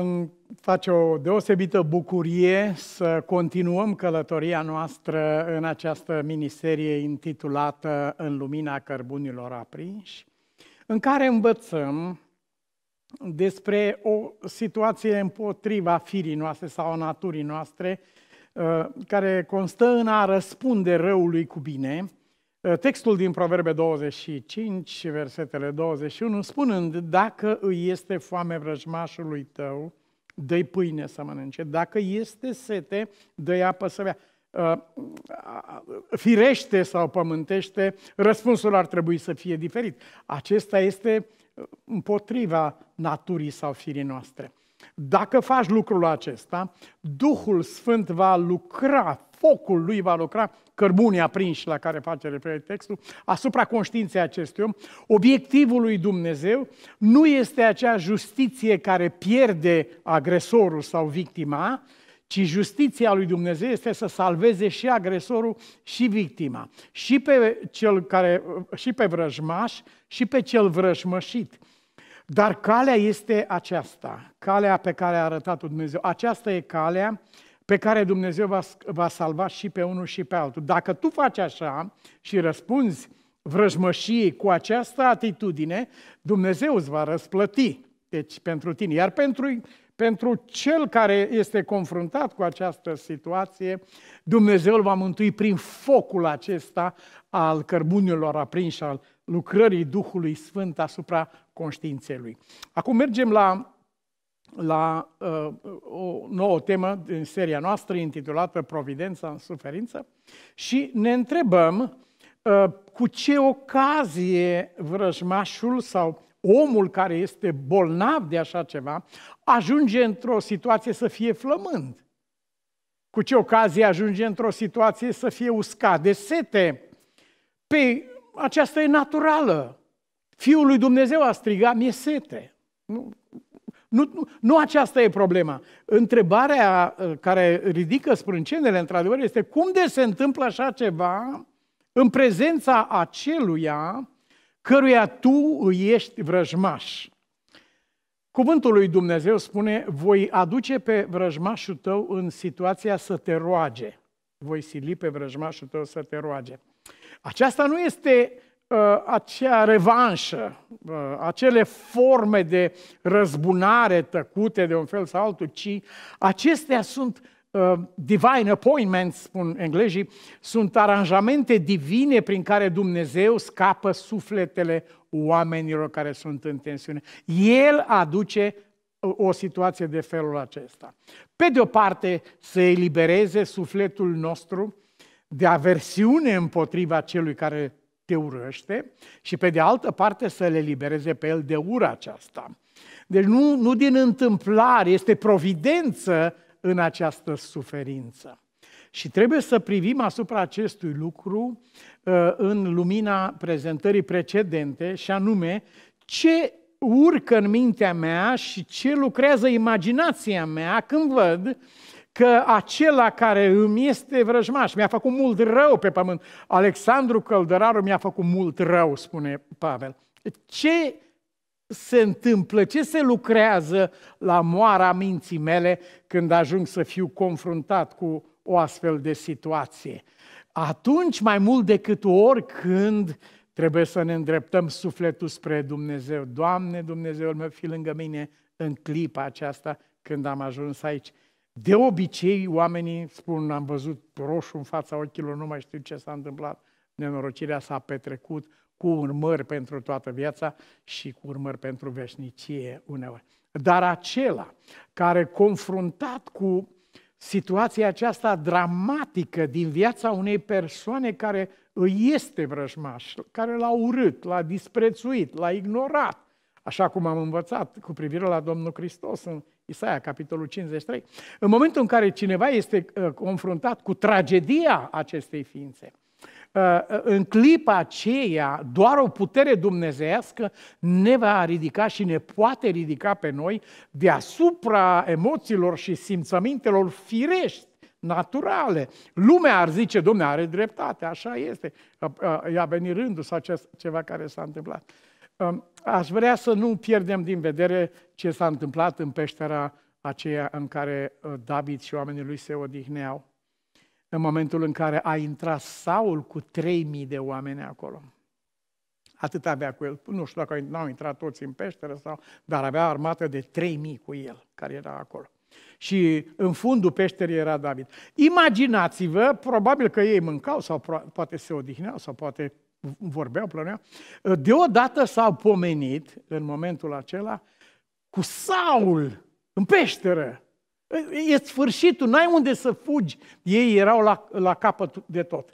Îmi face o deosebită bucurie să continuăm călătoria noastră în această miniserie intitulată În lumina cărbunilor aprinși, în care învățăm despre o situație împotriva firii noastre sau a naturii noastre, uh, care constă în a răspunde răului cu bine, Eh, textul din Proverbe 25, versetele 21, spunând, dacă îi este foame vrăjmașului tău, dă pâine să mănânce, dacă este sete, dă apă să bea. Eh, firește sau pământește, răspunsul ar trebui să fie diferit. Acesta este eh, împotriva naturii sau firii noastre. Dacă faci lucrul acesta, Duhul Sfânt va lucra, focul lui va lucra cărbunii aprinși la care face referire textul, asupra conștiinței acestui om, obiectivul lui Dumnezeu nu este acea justiție care pierde agresorul sau victima, ci justiția lui Dumnezeu este să salveze și agresorul și victima, și pe, cel care, și pe vrăjmaș și pe cel vrăjmășit. Dar calea este aceasta, calea pe care a arătat Dumnezeu. Aceasta e calea uh, pe care Dumnezeu va, va salva și pe unul și pe altul. Dacă tu faci așa și răspunzi vrăjmășiei cu această atitudine, Dumnezeu îți va răsplăti deci, pentru tine. Iar pentru, pentru cel care este confruntat cu această situație, Dumnezeu îl va mântui prin focul acesta al cărbunilor aprinși, al lucrării Duhului Sfânt asupra conștiinței lui. Acum mergem la la uh, o nouă temă din seria noastră intitulată Providența în suferință și ne întrebăm uh, cu ce ocazie vrăjmașul sau omul care este bolnav de așa ceva ajunge într-o situație să fie flămând. Cu ce ocazie ajunge într-o situație să fie uscat de sete. Pe păi, aceasta e naturală. Fiul lui Dumnezeu a strigat, mi sete. Nu, nu, nu, nu aceasta e problema. Întrebarea uh, care ridică sprâncenele, într-adevăr, este cum de se întâmplă așa ceva în prezența aceluia căruia tu îi ești vrăjmaș. Cuvântul lui Dumnezeu spune, voi aduce pe vrăjmașul tău în situația să te roage. Voi sili pe vrăjmașul tău să te roage. Aceasta nu este Uh, acea revanșă, uh, acele forme de răzbunare tăcute de un fel sau altul, ci acestea sunt uh, divine appointments, spun englezii, sunt aranjamente divine prin care Dumnezeu scapă sufletele oamenilor care sunt în tensiune. El aduce o situație de felul acesta. Pe de o parte, să elibereze sufletul nostru de aversiune împotriva celui care te urăște și pe de altă parte să le libereze pe el de ura aceasta. Deci nu, nu din întâmplare, este providență în această suferință. Și trebuie să privim asupra acestui lucru uh, în lumina prezentării precedente și anume ce urcă în mintea mea și ce lucrează imaginația mea când văd că acela care îmi este vrăjmaș mi-a făcut mult rău pe pământ. Alexandru Căldăraru mi-a făcut mult rău, spune Pavel. Ce se întâmplă, ce se lucrează la moara minții mele când ajung să fiu confruntat cu o astfel de situație? Atunci, mai mult decât oricând, trebuie să ne îndreptăm sufletul spre Dumnezeu. Doamne, Dumnezeul meu, fi lângă mine în clipa aceasta când am ajuns aici. De obicei, oamenii spun, am văzut roșu în fața ochilor, nu mai știu ce s-a întâmplat. Nenorocirea s-a petrecut cu urmări pentru toată viața și cu urmări pentru veșnicie uneori. Dar acela care confruntat cu situația aceasta dramatică din viața unei persoane care îi este vrăjmaș, care l-a urât, l-a disprețuit, l-a ignorat, așa cum am învățat cu privire la Domnul Hristos în Isaia, capitolul 53. În momentul în care cineva este uh, confruntat cu tragedia acestei ființe, uh, uh, în clipa aceea, doar o putere dumnezească ne va ridica și ne poate ridica pe noi deasupra emoțiilor și simțămintelor firești naturale. Lumea ar zice, domne, are dreptate, așa este, i-a venit rândul sau ceva care s-a întâmplat. Um, aș vrea să nu pierdem din vedere ce s-a întâmplat în peștera aceea în care uh, David și oamenii lui se odihneau, în momentul în care a intrat Saul cu 3.000 de oameni acolo. Atât avea cu el. Nu știu dacă n-au intrat toți în peșteră, sau, dar avea armată de 3.000 cu el, care era acolo. Și în fundul peșterii era David. Imaginați-vă, probabil că ei mâncau sau poate se odihneau sau poate vorbeau, plăneau, uh, deodată s-au pomenit în momentul acela cu Saul în peșteră. Uh, e sfârșitul, n-ai unde să fugi. Ei erau la, la capăt de tot.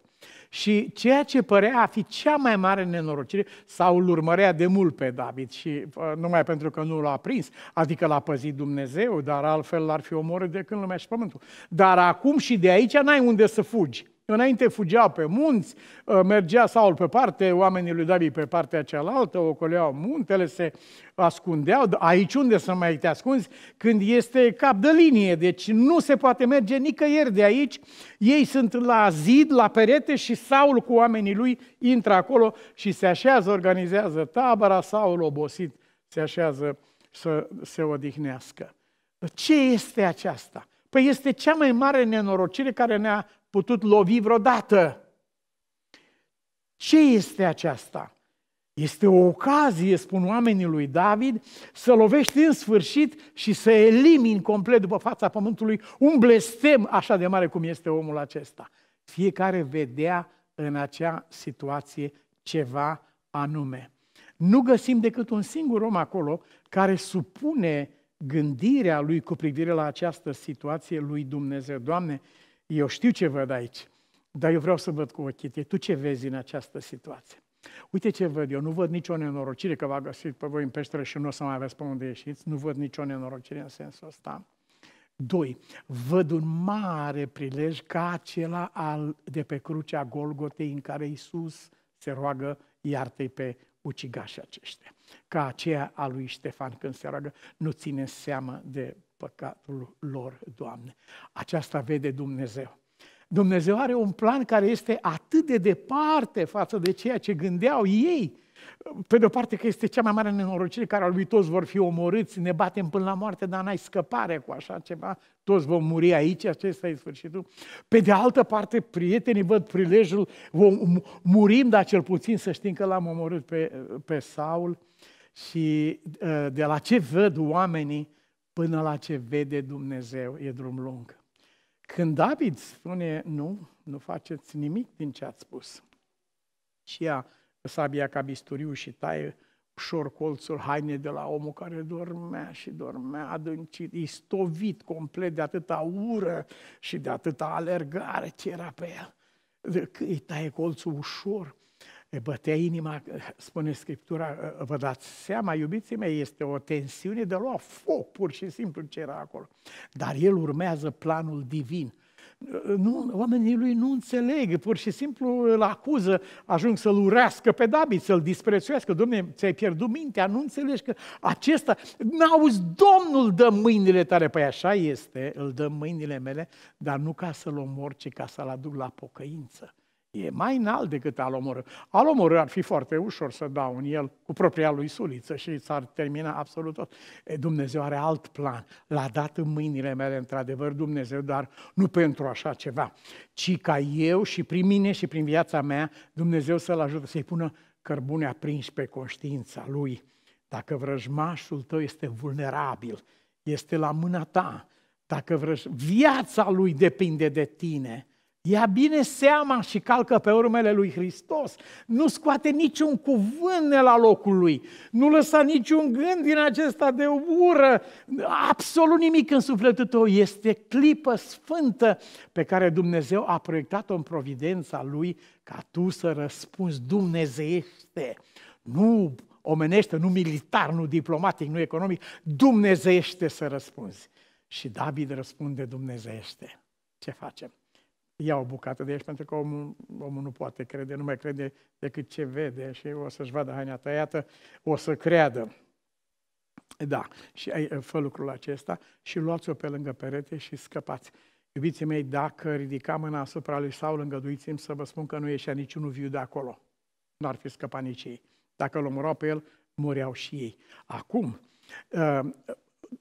Și ceea ce părea a fi cea mai mare nenorocire, sau îl urmărea de mult pe David și uh, numai pentru că nu l-a prins, adică l-a păzit Dumnezeu, dar altfel l-ar fi omorât de când lumea și pământul. Dar acum și de aici n-ai unde să fugi. Înainte fugea pe munți, uh, mergea Saul pe parte, oamenii lui David pe partea cealaltă, ocoleau muntele, se ascundeau. Aici unde să mai te ascunzi când este cap de linie? Deci nu se poate merge nicăieri de aici. Ei sunt la zid, la perete și Saul cu oamenii lui intră acolo și se așează, organizează tabăra. Saul obosit se așează să se odihnească. Ce este aceasta? Păi este cea mai mare nenorocire care ne-a putut lovi vreodată. Ce este aceasta? Este o ocazie, spun oamenii lui David, să lovești în sfârșit și să elimini complet după fața pământului un blestem așa de mare cum este omul acesta. Fiecare vedea în acea situație ceva anume. Nu găsim decât un singur om acolo care supune gândirea lui cu privire la această situație lui Dumnezeu. Doamne, eu știu ce văd aici, dar eu vreau să văd cu ochii tăi, tu ce vezi în această situație? Uite ce văd eu, nu văd nicio nenorocire că v-a găsit pe voi în peșteră și nu o să mai aveți pe unde ieșiți, nu văd nicio nenorocire în sensul ăsta. Doi, văd un mare prilej ca acela al, de pe crucea Golgotei în care Iisus se roagă iartă pe ucigașii aceștia. Ca aceea a lui Ștefan când se roagă, nu ține seamă de păcatul lor, Doamne. Aceasta vede Dumnezeu. Dumnezeu are un plan care este atât de departe față de ceea ce gândeau ei. Pe de o parte că este cea mai mare nenorocire care al lui toți vor fi omorâți, ne batem până la moarte, dar n-ai scăpare cu așa ceva, toți vom muri aici, acesta e sfârșitul. Pe de altă parte, prietenii văd prilejul, vom murim, dar cel puțin să știm că l-am omorât pe, pe Saul. Și uh, de la ce văd oamenii Până la ce vede Dumnezeu e drum lung. Când David spune, nu, nu faceți nimic din ce ați spus. Și ea sabia ca bisturiu și taie ușor colțul haine de la omul care dormea și dormea adâncit, istovit complet de atâta ură și de atâta alergare ce era pe el. Îi taie colțul ușor ne bătea inima, spune Scriptura, vă dați seama, iubiții mei, este o tensiune de lua foc, pur și simplu, ce era acolo. Dar el urmează planul divin. Nu, oamenii lui nu înțeleg, pur și simplu îl acuză, ajung să-l urească pe David, să-l disprețuiască. Domne, ți-ai pierdut mintea, nu înțelegi că acesta, n-auzi, Domnul dă mâinile tale. Păi așa este, îl dă mâinile mele, dar nu ca să-l omor, ci ca să-l aduc la pocăință E mai înalt decât al omorâ. Al omorâ ar fi foarte ușor să dau în el cu propria lui suliță și s-ar termina absolut tot. E, Dumnezeu are alt plan. L-a dat în mâinile mele, într-adevăr, Dumnezeu, dar nu pentru așa ceva, ci ca eu și prin mine și prin viața mea, Dumnezeu să-l ajute să-i pună cărbune aprins pe conștiința lui. Dacă vrăjmașul tău este vulnerabil, este la mâna ta, dacă vrăj... viața lui depinde de tine – Ia bine seama și calcă pe urmele lui Hristos. Nu scoate niciun cuvânt de la locul lui. Nu lăsa niciun gând din acesta de ură. Absolut nimic în sufletul tău. Este clipă sfântă pe care Dumnezeu a proiectat-o în providența lui ca tu să răspunzi dumnezeiește. Nu omenește, nu militar, nu diplomatic, nu economic. Dumnezeiește să răspunzi. Și David răspunde dumnezeiește. Ce facem? ia o bucată de aici, pentru că omul, omul nu poate crede, nu mai crede decât ce vede și o să-și vadă haina tăiată, o să creadă. Da, și ai, fă lucrul acesta și luați-o pe lângă perete și scăpați. Iubiții mei, dacă ridicam mâna asupra lui Saul, îngăduiți-mi să vă spun că nu ieșea niciunul viu de acolo. nu ar fi scăpat nici ei. Dacă îl omorau pe el, mureau și ei. Acum, ă,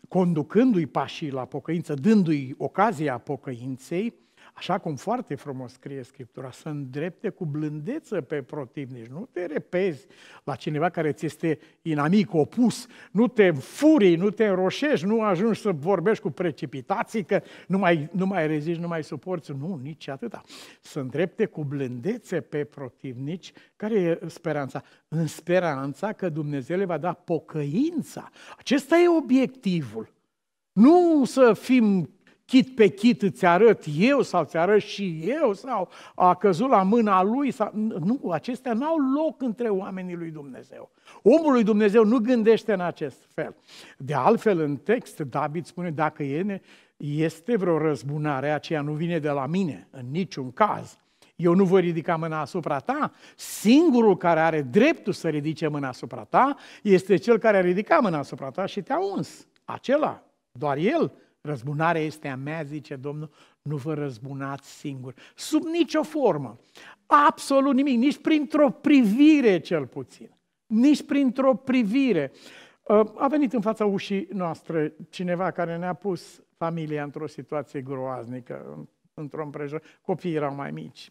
conducându-i pașii la pocăință, dându-i ocazia pocăinței, așa cum foarte frumos scrie Scriptura, să îndrepte cu blândețe pe protivnici. Nu te repezi la cineva care ți este inamic, opus, nu te furii, nu te roșești, nu ajungi să vorbești cu precipitații, că nu mai, nu mai reziști, nu mai suporți. Nu, nici atâta. Să îndrepte cu blândețe pe protivnici. Care e speranța? În speranța că Dumnezeu le va da pocăința. Acesta e obiectivul. Nu să fim chit pe chit îți arăt eu sau ți arăt și eu sau a căzut la mâna lui. Sau... Nu, acestea nu au loc între oamenii lui Dumnezeu. Omul lui Dumnezeu nu gândește în acest fel. De altfel, în text, David spune, dacă e, este vreo răzbunare, aceea nu vine de la mine, în niciun caz. Eu nu voi ridica mâna asupra ta. Singurul care are dreptul să ridice mâna asupra ta este cel care a ridicat mâna asupra ta și te-a uns. Acela, doar el Răzbunarea este a mea, zice Domnul, nu vă răzbunați singur. Sub nicio formă, absolut nimic, nici printr-o privire cel puțin. Nici printr-o privire. Uh, a venit în fața ușii noastre cineva care ne-a pus familia într-o situație groaznică, într-o împrejură. Copiii erau mai mici.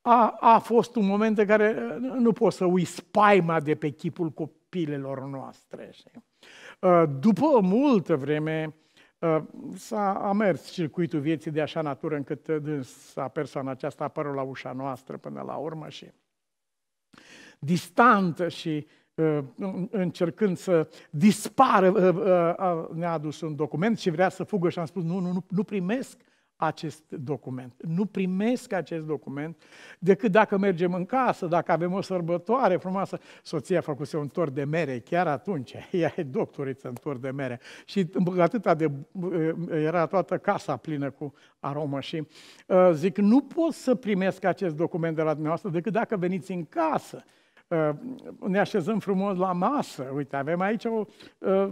A, a fost un moment în care uh, nu pot să ui spaima de pe chipul copilelor noastre. Uh, după multă vreme, Uh, s-a a mers circuitul vieții de așa natură încât uh, dânsa persoana aceasta a apărut la ușa noastră până la urmă și distantă și uh, încercând să dispară, ne-a adus un document și vrea să fugă și am spus, nu, nu, nu, nu primesc acest document. Nu primesc acest document decât dacă mergem în casă, dacă avem o sărbătoare frumoasă. Soția a făcut un tort de mere chiar atunci. Ea e doctoriță în tort de mere. Și atâta de... era toată casa plină cu aromă și uh, zic, nu pot să primesc acest document de la dumneavoastră decât dacă veniți în casă. Uh, ne așezăm frumos la masă. Uite, avem aici un uh,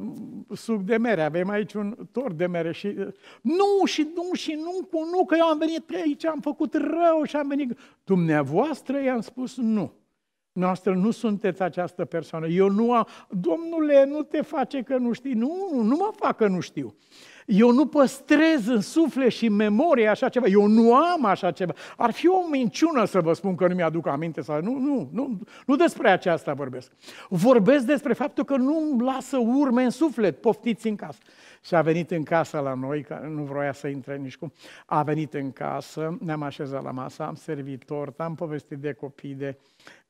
suc de mere, avem aici un tort de mere și uh, nu, și nu, și nu, cu nu, că eu am venit pe aici, am făcut rău și am venit. Dumneavoastră i-am spus nu. Noastră nu sunteți această persoană. Eu nu am... Domnule, nu te face că nu știi. Nu, nu, nu mă fac că nu știu. Eu nu păstrez în suflet și în memorie așa ceva. Eu nu am așa ceva. Ar fi o minciună să vă spun că nu mi-aduc aminte. Sau... Nu, nu, nu, nu despre aceasta vorbesc. Vorbesc despre faptul că nu îmi lasă urme în suflet. Poftiți în casă. Și a venit în casă la noi, că nu vroia să intre nici cum. A venit în casă, ne-am așezat la masă, am servit torta, am povestit de copii, de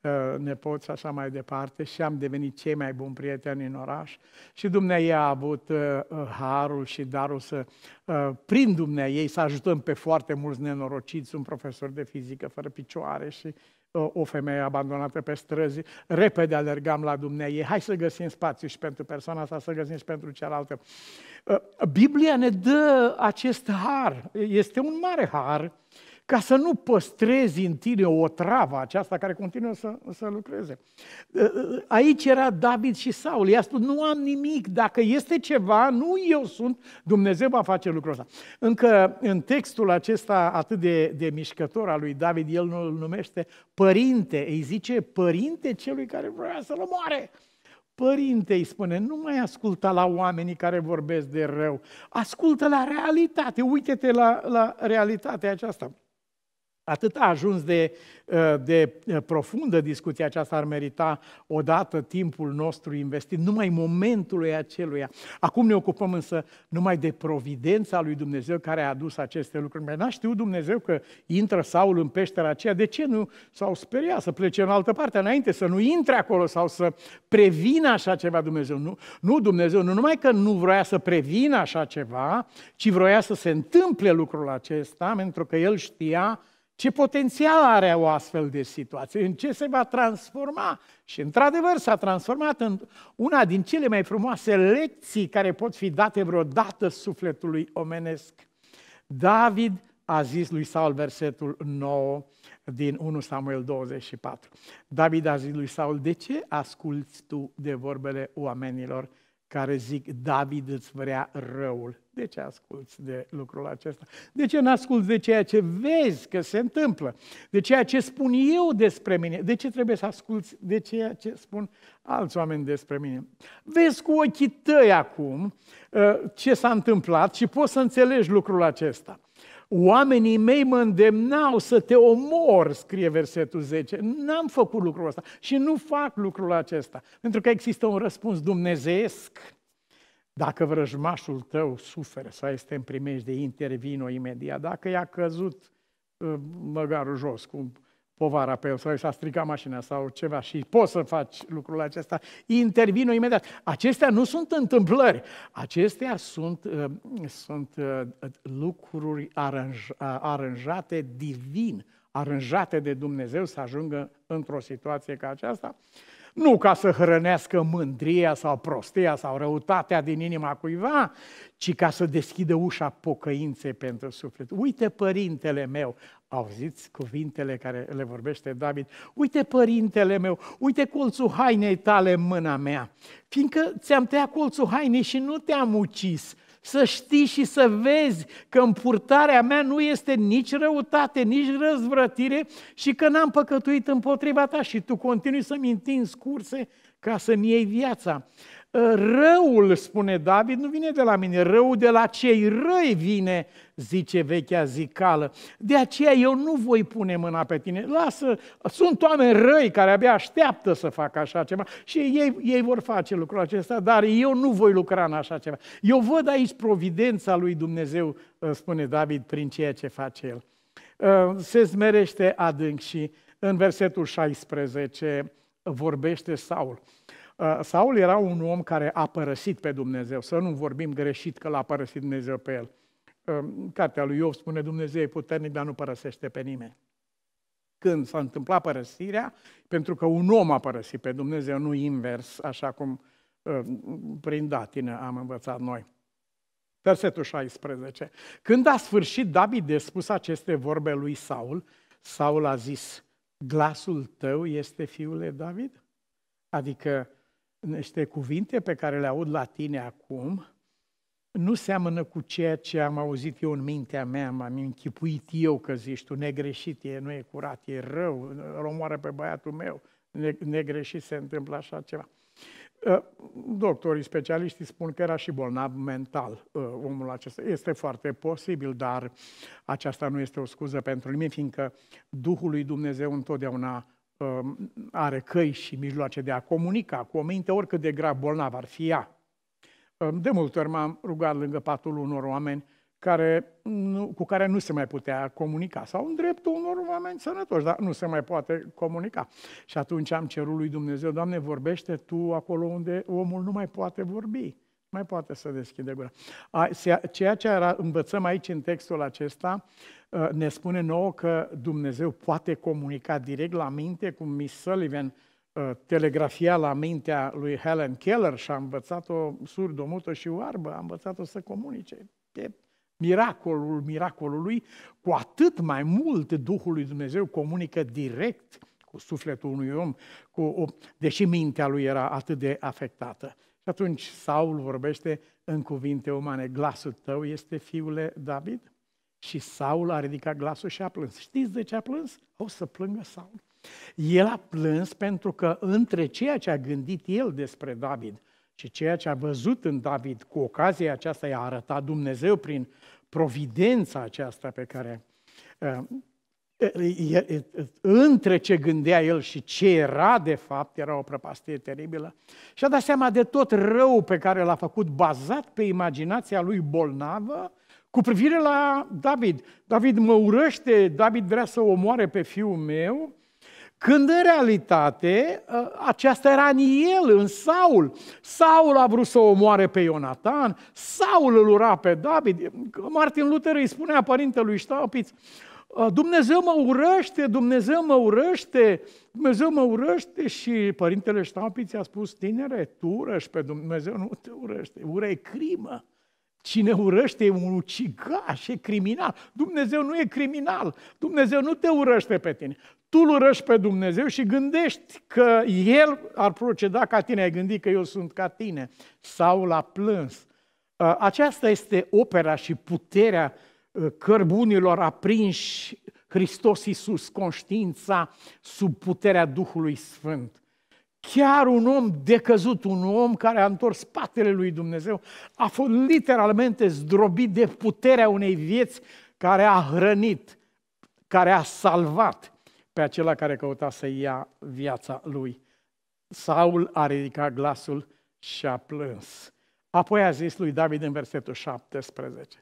Uh, nepoți, așa mai departe, și am devenit cei mai buni prieteni în oraș. Și Dumnezeu a avut uh, uh, harul și darul să, prin Dumnezeu, ei, să ajutăm pe foarte mulți nenorociți, un profesor de fizică fără picioare și o femeie abandonată pe străzi, repede alergam la Dumnezeu. Hai să găsim spațiu și pentru persoana asta, să găsim și pentru cealaltă. Biblia ne dă acest har. Este un mare har ca să nu păstrezi în tine o travă aceasta care continuă să, să lucreze. Ă, ă, aici era David și Saul. I-a spus, nu am nimic, dacă este ceva, nu eu sunt, Dumnezeu va face lucrul ăsta. Încă în textul acesta atât de, de mișcător al lui David, el nu îl numește părinte, îi zice părinte celui care vrea să-l omoare. Părinte îi spune, nu mai asculta la oamenii care vorbesc de rău, ascultă la realitate, uite-te la, la realitatea aceasta. Atât a ajuns de, ă, de ă, profundă discuția aceasta, ar merita odată timpul nostru investit, numai momentului aceluia. Acum ne ocupăm însă numai de providența lui Dumnezeu care a adus aceste lucruri. Mai n-a știut Dumnezeu că intră Saul în peștera aceea, de ce nu s-au speriat să plece în altă parte înainte, să nu intre acolo sau să prevină așa ceva Dumnezeu? Nu, nu Dumnezeu nu numai că nu vroia să prevină așa ceva, ci vroia să se întâmple lucrul acesta, pentru că el știa ce potențial are o astfel de situație? În ce se va transforma? Și într-adevăr s-a transformat în una din cele mai frumoase lecții care pot fi date vreodată sufletului omenesc. David a zis lui Saul versetul 9 din 1 Samuel 24. David a zis lui Saul, de ce asculți tu de vorbele oamenilor care zic David îți vrea răul? De ce asculți de lucrul acesta? De ce n asculți de ceea ce vezi că se întâmplă? De ceea ce spun eu despre mine? De ce trebuie să asculți de ceea ce spun alți oameni despre mine? Vezi cu ochii tăi acum uh, ce s-a întâmplat și poți să înțelegi lucrul acesta. Oamenii mei mă îndemnau să te omor, scrie versetul 10. N-am făcut lucrul ăsta și nu fac lucrul acesta, pentru că există un răspuns dumnezeesc dacă vrăjmașul tău suferă sau este în de intervino imediat. Dacă i-a căzut ă, măgarul jos cu povara pe el sau s-a stricat mașina sau ceva și poți să faci lucrul acesta, intervino imediat. Acestea nu sunt întâmplări, acestea sunt, ă, sunt ă, lucruri aranj, aranjate divin, aranjate de Dumnezeu să ajungă într-o situație ca aceasta. Nu ca să hrănească mândria sau prostia sau răutatea din inima cuiva, ci ca să deschidă ușa pocăinței pentru suflet. Uite, părintele meu, auziți cuvintele care le vorbește David, uite, părintele meu, uite colțul hainei tale în mâna mea, fiindcă ți-am tăiat colțul hainei și nu te-am ucis, să știi și să vezi că în purtarea mea nu este nici răutate, nici răzvrătire și că n-am păcătuit împotriva ta și tu continui să-mi întinzi curse ca să-mi iei viața. Răul, spune David, nu vine de la mine, răul de la cei răi vine, zice vechea zicală. De aceea eu nu voi pune mâna pe tine. Lasă, sunt oameni răi care abia așteaptă să facă așa ceva și ei, ei vor face lucrul acesta, dar eu nu voi lucra în așa ceva. Eu văd aici providența lui Dumnezeu, spune David, prin ceea ce face el. Ă, se zmerește adânc și în versetul 16 vorbește Saul. Uh, Saul era un om care a părăsit pe Dumnezeu, să nu vorbim greșit că l-a părăsit Dumnezeu pe el. Um, cartea lui Iov spune Dumnezeu e puternic, dar nu părăsește pe nimeni. Când s-a întâmplat părăsirea, pentru că un om a părăsit pe Dumnezeu, nu invers, așa cum um, prin datină am învățat noi. Versetul 16. Când a sfârșit David de spus aceste vorbe lui Saul, Saul a zis, glasul tău este fiule David? Adică niște cuvinte pe care le aud la tine acum nu seamănă cu ceea ce am auzit eu în mintea mea, m-am închipuit eu că zici tu, negreșit e, nu e curat, e rău, romoară pe băiatul meu, negreșit se întâmplă așa ceva. Uh, doctorii, specialiștii spun că era și bolnav mental uh, omul acesta. Este foarte posibil, dar aceasta nu este o scuză pentru nimeni, fiindcă Duhul lui Dumnezeu întotdeauna are căi și mijloace de a comunica cu o minte, oricât de grav bolnav ar fi ea. De multe ori m-am rugat lângă patul unor oameni care nu, cu care nu se mai putea comunica, sau în dreptul unor oameni sănătoși, dar nu se mai poate comunica. Și atunci am cerut lui Dumnezeu, Doamne, vorbește Tu acolo unde omul nu mai poate vorbi, nu mai poate să deschide gura. Ceea ce învățăm aici în textul acesta Eh, ne spune nouă că Dumnezeu poate comunica direct la minte, cum Miss Sullivan eh, telegrafia la mintea lui Helen Keller și a învățat-o surdomută și oarbă, a învățat-o să comunice. E miracolul miracolului, cu atât mai mult Duhul lui Dumnezeu comunică direct cu sufletul unui om, cu o, deși mintea lui era atât de afectată. Și atunci Saul vorbește în cuvinte umane, glasul tău este fiule David? Și Saul a ridicat glasul și a plâns. Știți de ce a plâns? O să plângă Saul. El a plâns pentru că între ceea ce a gândit el despre David și ceea ce a văzut în David, cu ocazia aceasta i-a arătat Dumnezeu prin providența aceasta pe care ă, ă, ă, între ce gândea el și ce era de fapt, era o prăpastie teribilă. Și a dat seama de tot rău pe care l-a făcut bazat pe imaginația lui bolnavă cu privire la David, David mă urăște, David vrea să omoare pe fiul meu, când în realitate ă, aceasta era în el, în Saul. Saul a vrut să omoare pe Ionatan, Saul îl ura pe David. Martin Luther îi spunea părintelui Staupitz, ă, Dumnezeu mă urăște, Dumnezeu mă urăște, Dumnezeu mă urăște și părintele Staupitz a spus, tinere, tu urăști pe Dumnezeu, nu te urăște, ură e crimă. Cine urăște e un ucigaș, e criminal. Dumnezeu nu e criminal. Dumnezeu nu te urăște pe tine. Tu îl urăști pe Dumnezeu și gândești că El ar proceda ca tine. Ai gândit că eu sunt ca tine. Sau l-a plâns. Uh, aceasta este opera și puterea uh, cărbunilor aprinși Hristos Iisus, conștiința sub puterea Duhului Sfânt. Chiar un om decăzut, un om care a întors spatele lui Dumnezeu, a fost literalmente zdrobit de puterea unei vieți care a hrănit, care a salvat pe acela care căuta să ia viața lui. Saul a ridicat glasul și a plâns. Apoi a zis lui David în versetul 17,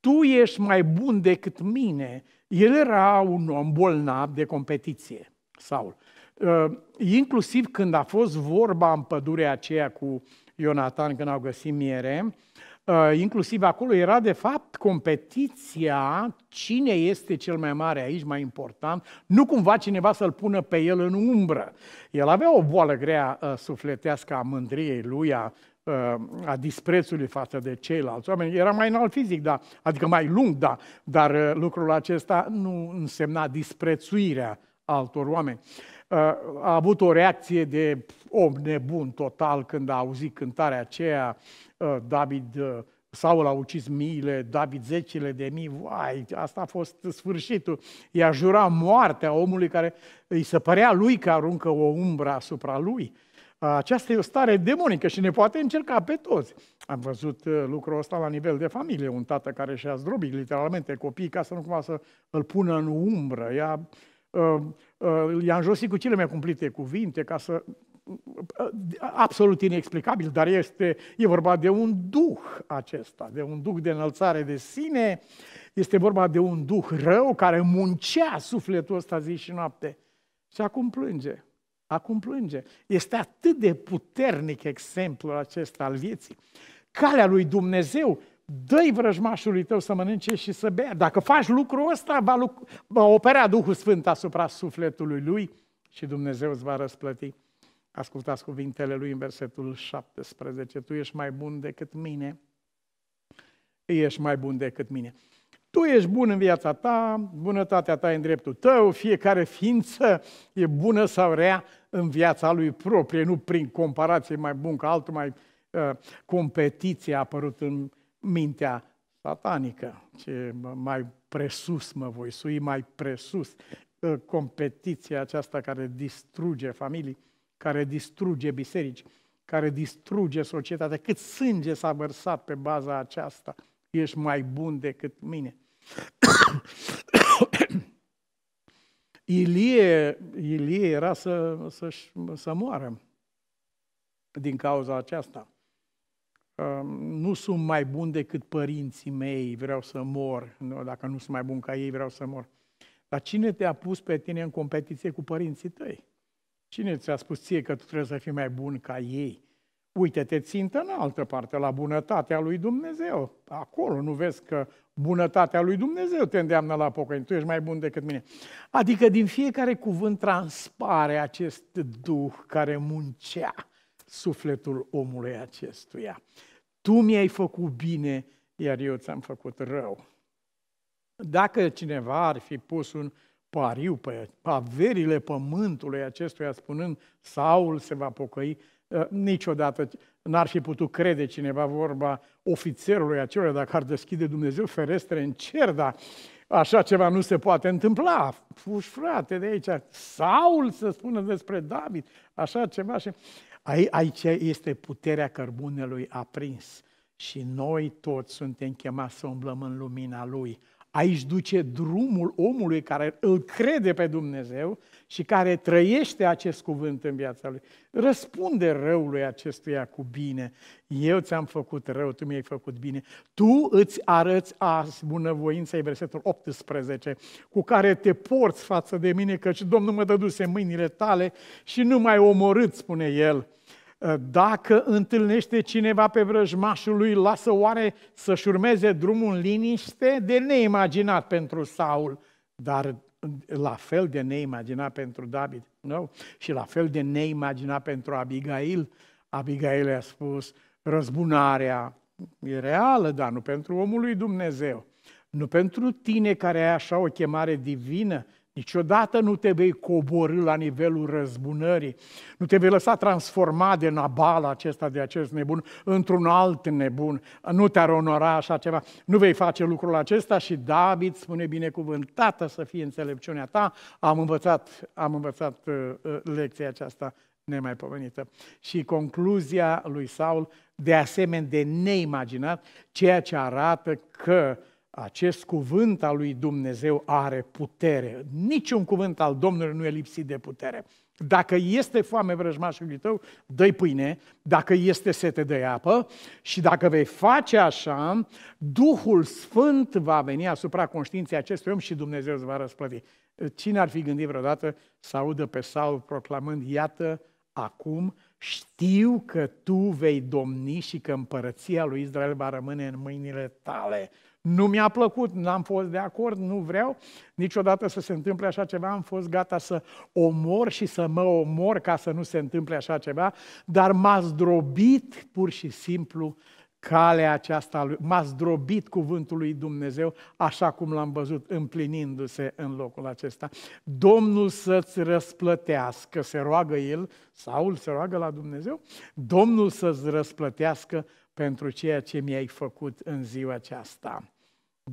Tu ești mai bun decât mine. El era un om bolnav de competiție, Saul. Uh, inclusiv când a fost vorba în pădurea aceea cu Ionatan, când au găsit miere, uh, inclusiv acolo era de fapt competiția cine este cel mai mare aici, mai important, nu cumva cineva să-l pună pe el în umbră. El avea o boală grea uh, sufletească a mândriei lui, a a disprețului față de ceilalți oameni. Era mai înalt fizic, da, adică mai lung, da, dar lucrul acesta nu însemna disprețuirea altor oameni a avut o reacție de om nebun total când a auzit cântarea aceea, uh, David, uh, Saul a ucis miile, David zecile de mii, vai, asta a fost sfârșitul. I-a jurat moartea omului care îi se părea lui că aruncă o umbră asupra lui. Aceasta e o stare demonică și ne poate încerca pe toți. Am văzut uh, lucrul ăsta la nivel de familie, un tată care și-a zdrobit literalmente copiii ca să nu cumva să îl pună în umbră. Ea i am josit cu cele mai cumplite cuvinte ca să absolut inexplicabil, dar este, e vorba de un duh acesta, de un duh de înălțare de sine, este vorba de un duh rău care muncea sufletul ăsta zi și noapte. Și acum plânge, acum plânge. Este atât de puternic exemplul acesta al vieții. Calea lui Dumnezeu dă-i vrăjmașului tău să mănânce și să bea. Dacă faci lucrul ăsta, va, luc- va opera Duhul Sfânt asupra sufletului lui și Dumnezeu îți va răsplăti. Ascultați cuvintele lui în versetul 17. Tu ești mai bun decât mine. Ești mai bun decât mine. Tu ești bun în viața ta, bunătatea ta e în dreptul tău, fiecare ființă e bună sau rea în viața lui proprie, nu prin comparație mai bun ca altul, mai uh, competiție a apărut în mintea satanică, ce mai presus mă voi sui, mai presus, ă, competiția aceasta care distruge familii, care distruge biserici, care distruge societatea, cât sânge s-a vărsat pe baza aceasta, ești mai bun decât mine. Ilie, Ilie era să, să, să moară din cauza aceasta nu sunt mai bun decât părinții mei, vreau să mor, nu, dacă nu sunt mai bun ca ei, vreau să mor. Dar cine te-a pus pe tine în competiție cu părinții tăi? Cine ți-a spus ție că tu trebuie să fii mai bun ca ei? Uite-te țintă în altă parte, la bunătatea lui Dumnezeu. Acolo nu vezi că bunătatea lui Dumnezeu te îndeamnă la pocăință. Tu ești mai bun decât mine. Adică din fiecare cuvânt transpare acest duh care muncea sufletul omului acestuia. Tu mi-ai făcut bine, iar eu ți-am făcut rău. Dacă cineva ar fi pus un pariu pe averile pământului acestuia, spunând Saul se va pocăi, ă, niciodată n-ar fi putut crede cineva vorba ofițerului acelui, dacă ar deschide Dumnezeu ferestre în cer, dar așa ceva nu se poate întâmpla. Fuși frate de aici, Saul să spună despre David, așa ceva. Și Aici este puterea cărbunelui aprins și noi toți suntem chemați să umblăm în lumina lui. Aici duce drumul omului care îl crede pe Dumnezeu și care trăiește acest cuvânt în viața lui, răspunde răului acestuia cu bine. Eu ți-am făcut rău, tu mi-ai făcut bine. Tu îți arăți azi bunăvoința, e versetul 18, cu care te porți față de mine, căci Domnul mă dăduse mâinile tale și nu mai omorât, spune el. Ă, dacă întâlnește cineva pe vrăjmașul lui, lasă oare să-și urmeze drumul în liniște? De neimaginat pentru Saul, dar la fel de neimaginat pentru David, nu? Și la fel de neimaginat pentru Abigail. Abigail a spus, răzbunarea e reală, dar nu pentru omul lui Dumnezeu. Nu pentru tine care ai așa o chemare divină, Niciodată nu te vei coborâ la nivelul răzbunării, nu te vei lăsa transformat de nabal acesta, de acest nebun, într-un alt nebun, nu te-ar onora așa ceva, nu vei face lucrul acesta și David spune binecuvântată să fie înțelepciunea ta, am învățat, am învățat uh, uh, lecția aceasta nemaipomenită. Și concluzia lui Saul, de asemenea de neimaginat, ceea ce arată că uh, acest cuvânt al lui Dumnezeu are putere. Niciun cuvânt al Domnului nu e lipsit de putere. Dacă este foame vrăjmașului tău, dă-i pâine, dacă este sete, de apă și dacă vei face așa, Duhul Sfânt va veni asupra conștiinței acestui om și Dumnezeu îți va răsplăti. Cine ar fi gândit vreodată să audă pe Saul proclamând, iată, acum știu că tu vei domni și că împărăția lui Israel va rămâne în mâinile tale nu mi-a plăcut, n-am fost de acord, nu vreau niciodată să se întâmple așa ceva, am fost gata să omor și să mă omor ca să nu se întâmple așa ceva, dar m-a zdrobit pur și simplu calea aceasta, m-a zdrobit cuvântul lui Dumnezeu așa cum l-am văzut împlinindu-se în locul acesta. Domnul să-ți răsplătească, se roagă el, Saul se roagă la Dumnezeu, Domnul să-ți răsplătească pentru ceea ce mi-ai făcut în ziua aceasta.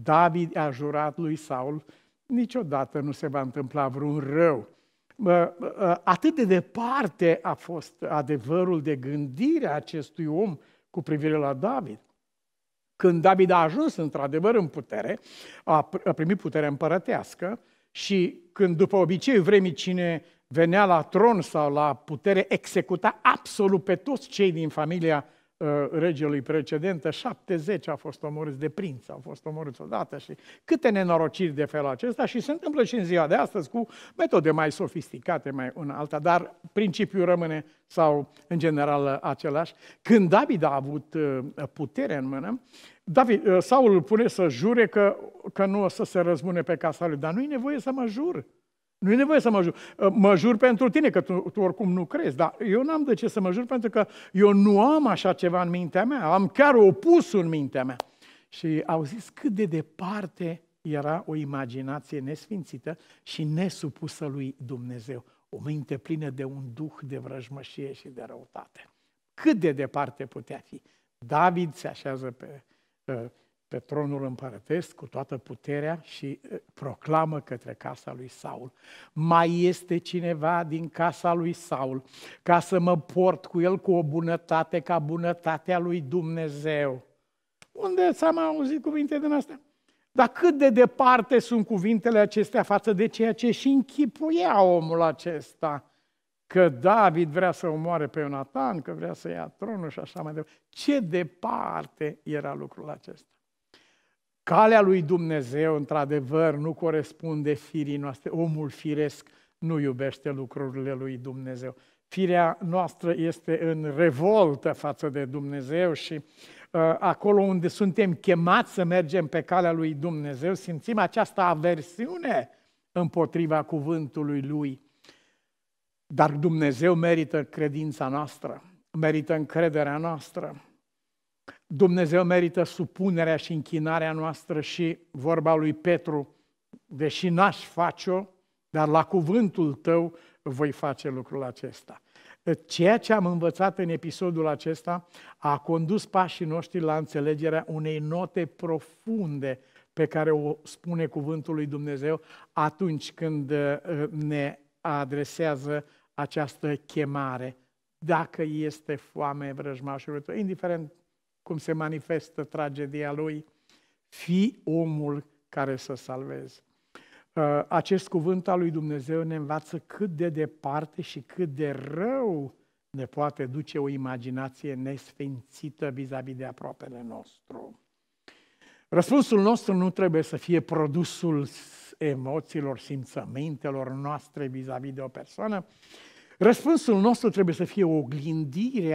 David a jurat lui Saul, niciodată nu se va întâmpla vreun rău. Atât de departe a fost adevărul de gândire a acestui om cu privire la David. Când David a ajuns într-adevăr în putere, a primit puterea împărătească și când după obicei vremii cine venea la tron sau la putere executa absolut pe toți cei din familia Uh, regelui precedent, 70 a fost omorâți de prinț, au fost omorâți odată și câte nenorociri de felul acesta și se întâmplă și în ziua de astăzi cu metode mai sofisticate, mai în alta, dar principiul rămâne sau în general același. Când David a avut uh, putere în mână, David, uh, Saul îl pune să jure că, că nu o să se răzbune pe casa lui, dar nu-i nevoie să mă jur. Nu e nevoie să mă jur. Ă, mă jur pentru tine, că tu, tu oricum nu crezi, dar eu n-am de ce să mă jur pentru că eu nu am așa ceva în mintea mea. Am chiar opusul în mintea mea. Și au zis cât de departe era o imaginație nesfințită și nesupusă lui Dumnezeu. O minte plină de un duh de vrăjmășie și de răutate. Cât de departe putea fi. David se așează pe uh, pe tronul împărătesc cu toată puterea și uh, proclamă către casa lui Saul. Mai este cineva din casa lui Saul ca să mă port cu el cu o bunătate ca bunătatea lui Dumnezeu. Unde s-a auzit cuvinte din astea? Dar cât de departe sunt cuvintele acestea față de ceea ce și închipuia omul acesta? Că David vrea să omoare pe Ionatan, că vrea să ia tronul și așa mai departe. Ce departe era lucrul acesta? Calea lui Dumnezeu, într-adevăr, nu corespunde firii noastre. Omul firesc nu iubește lucrurile lui Dumnezeu. Firea noastră este în revoltă față de Dumnezeu și uh, acolo unde suntem chemați să mergem pe calea lui Dumnezeu, simțim această aversiune împotriva cuvântului lui. Dar Dumnezeu merită credința noastră, merită încrederea noastră. Dumnezeu merită supunerea și închinarea noastră și vorba lui Petru, deși n-aș face-o, dar la cuvântul tău voi face lucrul acesta. Ceea ce am învățat în episodul acesta a condus pașii noștri la înțelegerea unei note profunde pe care o spune cuvântul lui Dumnezeu atunci când uh, ne adresează această chemare. Dacă este foame vrăjmașului tău, indiferent cum se manifestă tragedia lui, fi omul care să salvezi. Uh, acest cuvânt al lui Dumnezeu ne învață cât de departe și cât de rău ne poate duce o imaginație nesfințită vis-a-vis de aproapele nostru. Răspunsul nostru nu trebuie să fie produsul emoțiilor, simțămintelor noastre vis-a-vis de o persoană, Răspunsul nostru trebuie să fie o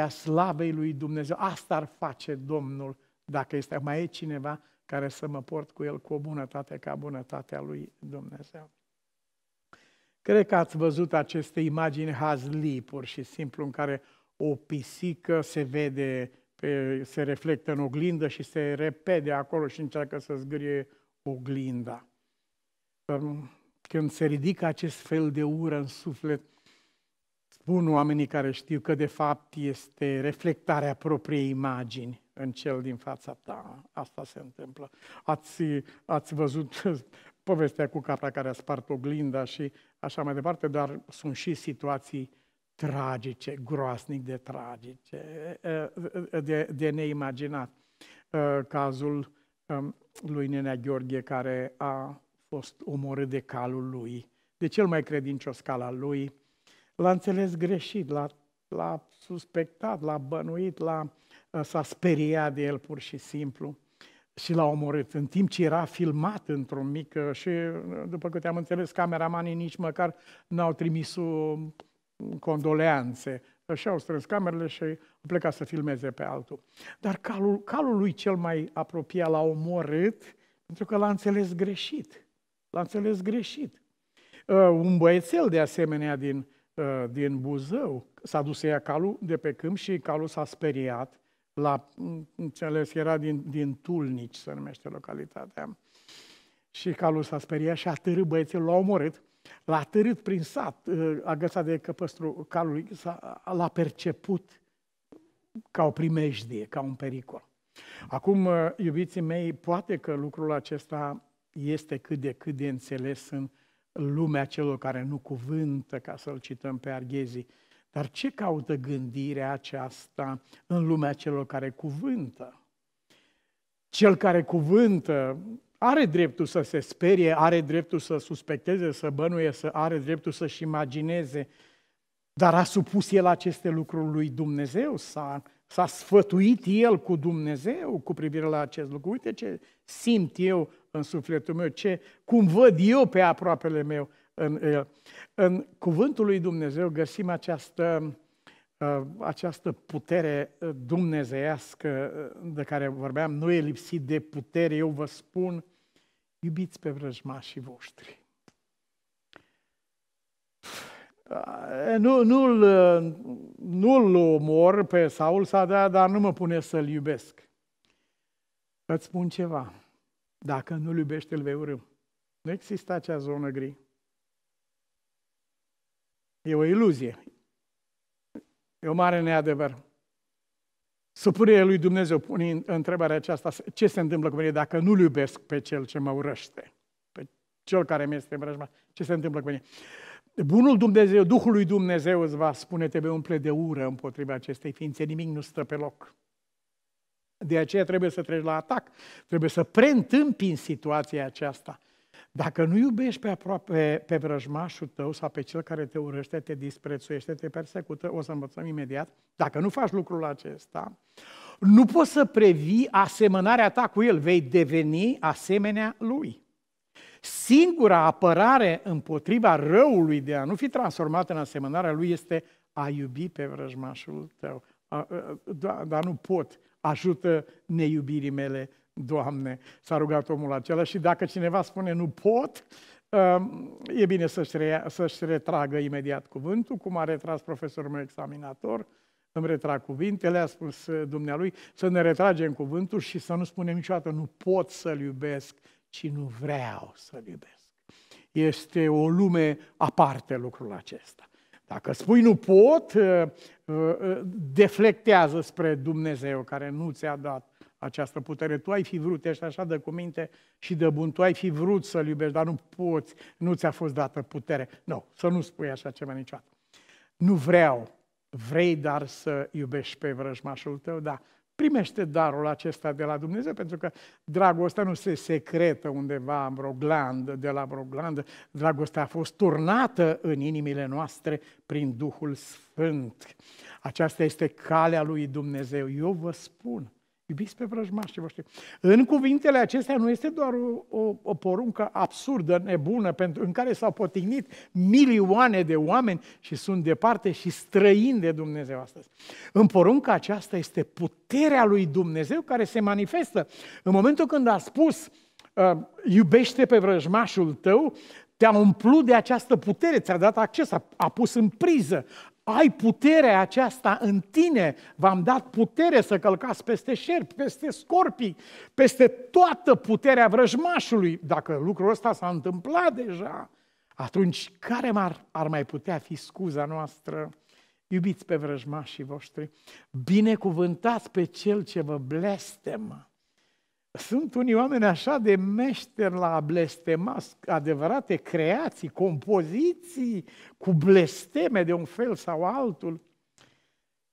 a slavei lui Dumnezeu. Asta ar face Domnul dacă este mai e cineva care să mă port cu el cu o bunătate ca bunătatea lui Dumnezeu. Cred că ați văzut aceste imagini hazli, pur și simplu, în care o pisică se vede, pe, se reflectă în oglindă și se repede acolo și încearcă să zgârie oglinda. Când se ridică acest fel de ură în suflet, spun oamenii care știu că de fapt este reflectarea propriei imagini în cel din fața ta. Asta se întâmplă. Ați, ați văzut povestea cu capra care a spart oglinda și așa mai departe, dar sunt și situații tragice, groasnic de tragice, de, de neimaginat. Cazul lui Nenea Gheorghe care a fost omorât de calul lui, de cel mai credincios cal al lui, l-a înțeles greșit, l-a, l-a suspectat, l-a bănuit, l-a, uh, s-a speriat de el pur și simplu și l-a omorât. În timp ce era filmat într-o mică și, uh, după câte am înțeles, cameramanii nici măcar n-au trimis um, condoleanțe. Așa au strâns camerele și au plecat să filmeze pe altul. Dar calul, calul lui cel mai apropiat l-a omorât pentru că l-a înțeles greșit. L-a înțeles greșit. Uh, un băiețel, de asemenea, din Uh, din Buzău. S-a dus să calul de pe câmp și calul s-a speriat. La, înțeles, era din, din Tulnici, se numește localitatea. Și calul s-a speriat și a târât băiețelul, l-a omorât. L-a târât prin sat, uh, a agățat de căpăstru calului, l-a perceput ca o primejdie, ca un pericol. Acum, uh, iubiții mei, poate că lucrul acesta este cât de cât de înțeles în lumea celor care nu cuvântă, ca să-l cităm pe Arghezi. Dar ce caută gândirea aceasta în lumea celor care cuvântă? Cel care cuvântă are dreptul să se sperie, are dreptul să suspecteze, să bănuie, să are dreptul să-și imagineze, dar a supus el aceste lucruri lui Dumnezeu? S-a, s-a sfătuit el cu Dumnezeu cu privire la acest lucru? Uite ce simt eu în sufletul meu, ce, cum văd eu pe aproapele meu în el. În cuvântul lui Dumnezeu găsim această, uh, această putere uh, dumnezeiască uh, de care vorbeam. Nu e lipsit de putere, eu vă spun, iubiți pe vrăjmașii voștri. Nu, nu-l, nu-l omor pe Saul, dar nu mă pune să-l iubesc. Îți spun ceva. Dacă nu-L iubești, îl vei urâ. Nu există acea zonă gri. E o iluzie. E o mare neadevăr. Supunerea lui Dumnezeu pune întrebarea aceasta, ce se întâmplă cu mine dacă nu-L iubesc pe Cel ce mă urăște? Pe Cel care mi este vrăjma, ce se întâmplă cu mine? Bunul Dumnezeu, Duhul lui Dumnezeu îți va spune, te vei umple de ură împotriva acestei ființe, nimic nu stă pe loc. De aceea trebuie să treci la atac. Trebuie să preîntâmpini situația aceasta. Dacă nu iubești pe, aproape, pe vrăjmașul tău sau pe cel care te urăște, te disprețuiește, te persecută, o să învățăm imediat, dacă nu faci lucrul acesta, nu poți să previi asemănarea ta cu el, vei deveni asemenea lui. Singura apărare împotriva răului de a nu fi transformat în asemănarea lui este a iubi pe vrăjmașul tău. Da, dar nu pot ajută neiubirii mele, Doamne, s-a rugat omul acela și dacă cineva spune nu pot, um, e bine să-și, re, să retragă imediat cuvântul, cum a retras profesorul meu examinator, îmi retrag cuvintele, a spus uh, dumnealui, să ne retragem cuvântul și să nu spunem niciodată nu pot să-l iubesc, ci nu vreau să-l iubesc. Este o lume aparte lucrul acesta. Dacă spui nu pot, uh, uh, deflectează spre Dumnezeu care nu ți-a dat această putere. Tu ai fi vrut, ești așa de cuminte și de bun, tu ai fi vrut să-L iubești, dar nu poți, nu ți-a fost dată putere. Nu, no, să nu spui așa ceva niciodată. Nu vreau, vrei dar să iubești pe vrăjmașul tău, da, primește darul acesta de la Dumnezeu, pentru că dragostea nu se secretă undeva în vreo glandă, de la vreo glandă. Dragostea a fost turnată în inimile noastre prin Duhul Sfânt. Aceasta este calea lui Dumnezeu. Eu vă spun, Iubiți pe vrăjmașii voștri. În cuvintele acestea nu este doar o, o, o poruncă absurdă, nebună, pentru, în care s-au potignit milioane de oameni și sunt departe și străini de Dumnezeu astăzi. În porunca aceasta este puterea lui Dumnezeu care se manifestă. În momentul când a spus, uh, iubește pe vrăjmașul tău, te-a umplut de această putere, ți-a dat acces, a, a pus în priză, ai puterea aceasta în tine. V-am dat putere să călcați peste șerpi, peste scorpii, peste toată puterea vrăjmașului. Dacă lucrul ăsta s-a întâmplat deja, atunci care ar, ar mai putea fi scuza noastră? Iubiți pe vrăjmașii voștri, binecuvântați pe cel ce vă blestemă. Sunt unii oameni așa de meșteri la blestemas, adevărate creații, compoziții cu blesteme de un fel sau altul.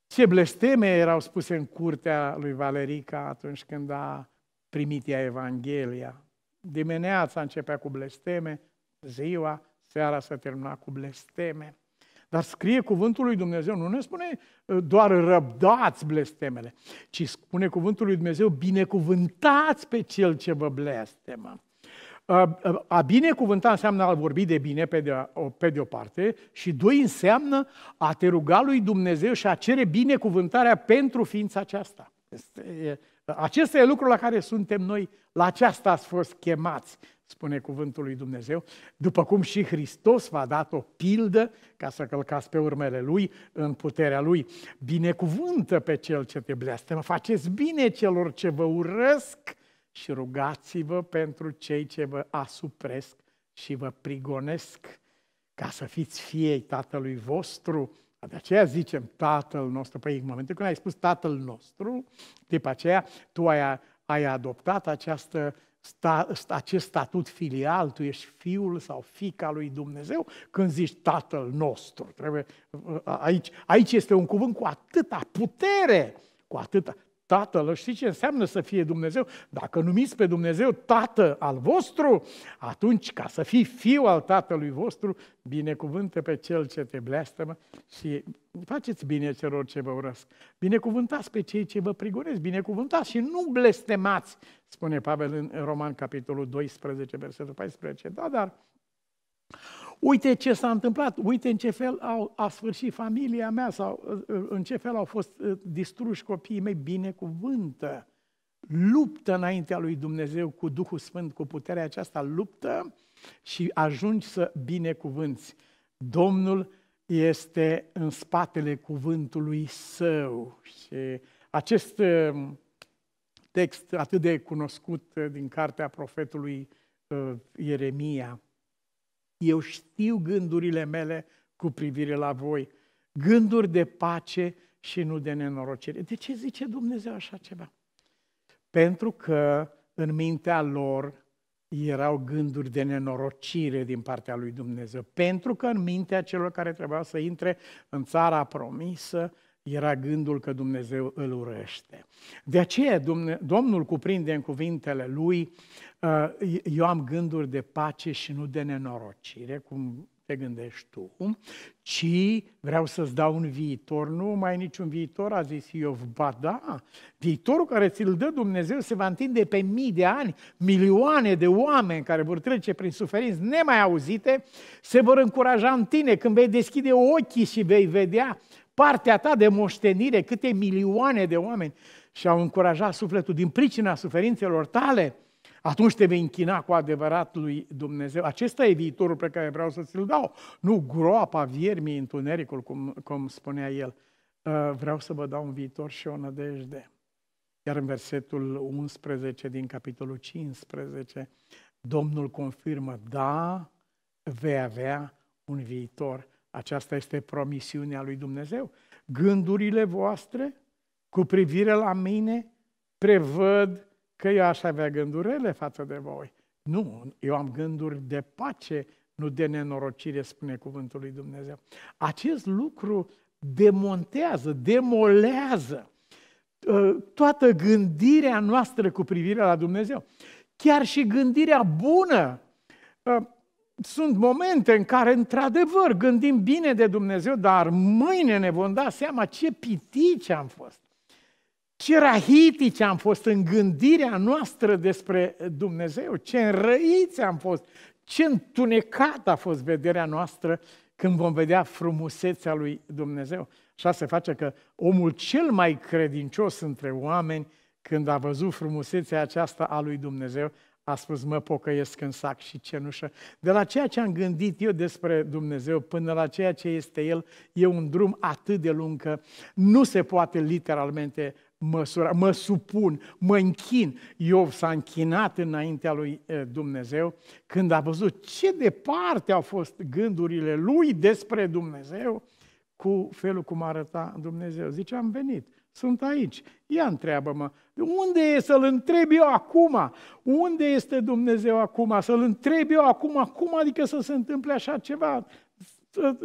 Ce blesteme erau spuse în curtea lui Valerica atunci când a primit ea Evanghelia. Dimineața începea cu blesteme, ziua, seara se termina cu blesteme. Dar scrie cuvântul lui Dumnezeu, nu ne spune uh, doar răbdați blestemele, ci spune cuvântul lui Dumnezeu, binecuvântați pe cel ce vă blestemă. Uh, uh, a binecuvânta înseamnă a vorbi de bine pe de, pe de o parte și doi înseamnă a te ruga lui Dumnezeu și a cere binecuvântarea pentru ființa aceasta. Este, acesta e lucrul la care suntem noi, la aceasta ați fost chemați, spune cuvântul lui Dumnezeu, după cum și Hristos v-a dat o pildă ca să călcați pe urmele Lui, în puterea Lui. Binecuvântă pe Cel ce te blestemă, faceți bine celor ce vă urăsc și rugați-vă pentru cei ce vă asupresc și vă prigonesc, ca să fiți fiei Tatălui vostru, de aceea zicem Tatăl nostru. Păi în momentul când ai spus Tatăl nostru, după aceea tu ai, ai adoptat această sta, acest statut filial, tu ești fiul sau fica lui Dumnezeu, când zici tatăl nostru. Trebuie, aici, aici este un cuvânt cu atâta putere, cu atâta. Tatăl, știți ce înseamnă să fie Dumnezeu? Dacă numiți pe Dumnezeu Tată al vostru, atunci ca să fii fiu al Tatălui vostru, binecuvântă pe Cel ce te blestemă și faceți bine celor ce vă urăsc. Binecuvântați pe cei ce vă prigonesc, binecuvântați și nu blestemați, spune Pavel în Roman capitolul 12, versetul 14. Da, dar Uite ce s-a întâmplat, uite în ce fel au, a sfârșit familia mea sau uh, uh, în ce fel au fost uh, distruși copiii mei, binecuvântă. Luptă înaintea lui Dumnezeu cu Duhul Sfânt, cu puterea aceasta, luptă și ajungi să binecuvânți. Domnul este în spatele cuvântului său. Și acest text atât de cunoscut din cartea profetului Ieremia, eu știu gândurile mele cu privire la voi, gânduri de pace și nu de nenorocire. De ce zice Dumnezeu așa ceva? Pentru că în mintea lor erau gânduri de nenorocire din partea lui Dumnezeu, pentru că în mintea celor care trebuiau să intre în țara promisă era gândul că Dumnezeu îl urăște. De aceea Domnul cuprinde în cuvintele lui, uh, eu am gânduri de pace și nu de nenorocire, cum te gândești tu, ci vreau să-ți dau un viitor. Nu mai niciun viitor, a zis Iov, ba da, viitorul care ți-l dă Dumnezeu se va întinde pe mii de ani, milioane de oameni care vor trece prin suferințe, nemai auzite, se vor încuraja în tine când vei deschide ochii și vei vedea partea ta de moștenire, câte milioane de oameni și-au încurajat sufletul din pricina suferințelor tale, atunci te vei închina cu adevărat lui Dumnezeu. Acesta e viitorul pe care vreau să ți-l dau. Nu groapa, viermii, întunericul, cum, cum spunea el. Uh, vreau să vă dau un viitor și o nădejde. Iar în versetul 11 din capitolul 15, Domnul confirmă, da, vei avea un viitor aceasta este promisiunea lui Dumnezeu. Gândurile voastre cu privire la mine prevăd că eu aș avea gândurile față de voi. Nu, eu am gânduri de pace, nu de nenorocire, spune cuvântul lui Dumnezeu. Acest lucru demontează, demolează uh, toată gândirea noastră cu privire la Dumnezeu. Chiar și gândirea bună uh, sunt momente în care, într-adevăr, gândim bine de Dumnezeu, dar mâine ne vom da seama ce pitici am fost. Ce rahitici am fost în gândirea noastră despre Dumnezeu, ce înrăiți am fost, ce întunecată a fost vederea noastră când vom vedea frumusețea lui Dumnezeu. Așa se face că omul cel mai credincios între oameni, când a văzut frumusețea aceasta a lui Dumnezeu, a spus, mă pocăiesc în sac și cenușă. De la ceea ce am gândit eu despre Dumnezeu până la ceea ce este El, e un drum atât de lung că nu se poate literalmente măsura, mă supun, mă închin. Iov s-a închinat înaintea lui eh, Dumnezeu când a văzut ce departe au fost gândurile lui despre Dumnezeu cu felul cum arăta Dumnezeu. Zice, am venit sunt aici. Ia întreabă-mă, unde e să-L întreb eu acum? Unde este Dumnezeu acum? Să-L întreb eu acum, cum adică să se întâmple așa ceva?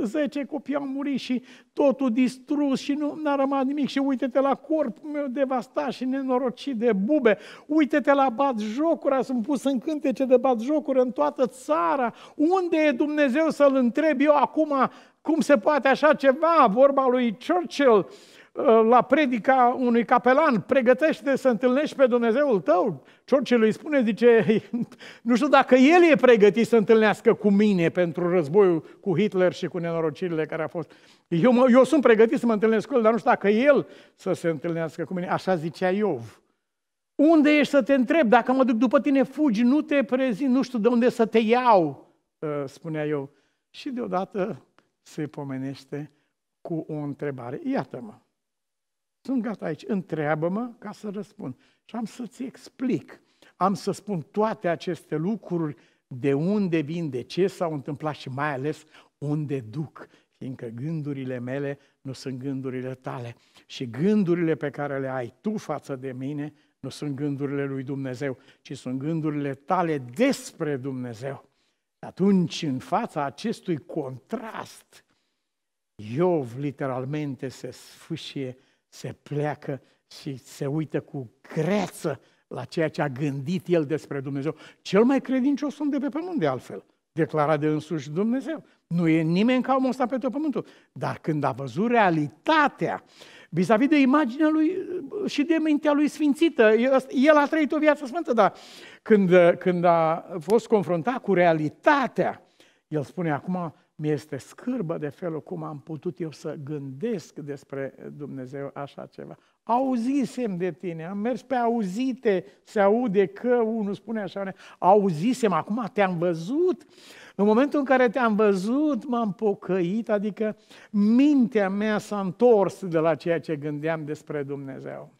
Zece copii au murit și totul distrus și nu a rămas nimic. Și uite-te la corpul meu devastat și nenorocit de bube. Uite-te la batjocura, sunt pus în cântece de jocuri în toată țara. Unde e Dumnezeu să-L întreb eu acum cum se poate așa ceva? Vorba lui Churchill, uh, Uh, la predica unui capelan, pregătește să întâlnești pe Dumnezeul tău. Churchill îi spune, zice, nu știu dacă el e pregătit să întâlnească cu mine pentru războiul cu Hitler și cu nenorocirile care a fost. Eu, mă, eu sunt pregătit să mă întâlnesc cu el, dar nu știu dacă el să se întâlnească cu mine. Așa zicea Iov. Unde ești să te întreb? Dacă mă duc după tine, fugi, nu te prezint, nu știu de unde să te iau, uh, spunea eu. Și deodată se pomenește cu o întrebare. Iată-mă, sunt gata aici, întreabă-mă ca să răspund. Și am să-ți explic. Am să spun toate aceste lucruri, de unde vin, de ce s-au întâmplat și mai ales unde duc fiindcă gândurile mele nu sunt gândurile tale și gândurile pe care le ai tu față de mine nu sunt gândurile lui Dumnezeu, ci sunt gândurile tale despre Dumnezeu. Atunci, în fața acestui contrast, Iov literalmente se sfâșie se pleacă și se uită cu greață la ceea ce a gândit el despre Dumnezeu. Cel mai credincios om de pe pământ, de altfel, declarat de însuși Dumnezeu. Nu e nimeni ca omul ăsta pe tot pământul. Dar când a văzut realitatea, vis-a-vis de imaginea lui uh, și de mintea lui sfințită, el a trăit o viață sfântă, dar când, uh, când a fost confruntat cu realitatea, el spune acum, mi-este scârbă de felul cum am putut eu să gândesc despre Dumnezeu așa ceva. Auzisem de tine, am mers pe auzite, se aude că unul spune așa, auzisem, acum te-am văzut. În momentul în care te-am văzut, m-am pocăit, adică mintea mea s-a întors de la ceea ce gândeam despre Dumnezeu.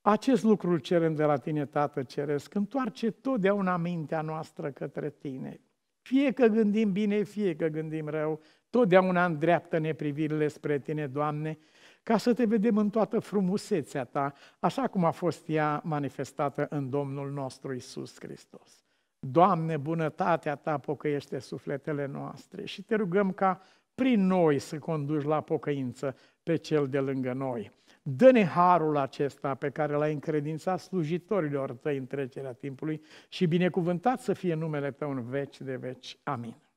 Acest lucru cerem de la tine, Tată Ceresc, întoarce totdeauna mintea noastră către tine. Fie că gândim bine, fie că gândim rău, totdeauna îndreaptă neprivirile spre Tine, Doamne, ca să Te vedem în toată frumusețea Ta, așa cum a fost ea manifestată în Domnul nostru Isus Hristos. Doamne, bunătatea Ta pocăiește sufletele noastre și Te rugăm ca prin noi să conduci la pocăință pe cel de lângă noi. Dă-ne harul acesta pe care l-ai încredințat slujitorilor tăi în trecerea timpului și binecuvântat să fie numele tău în veci de veci. Amin.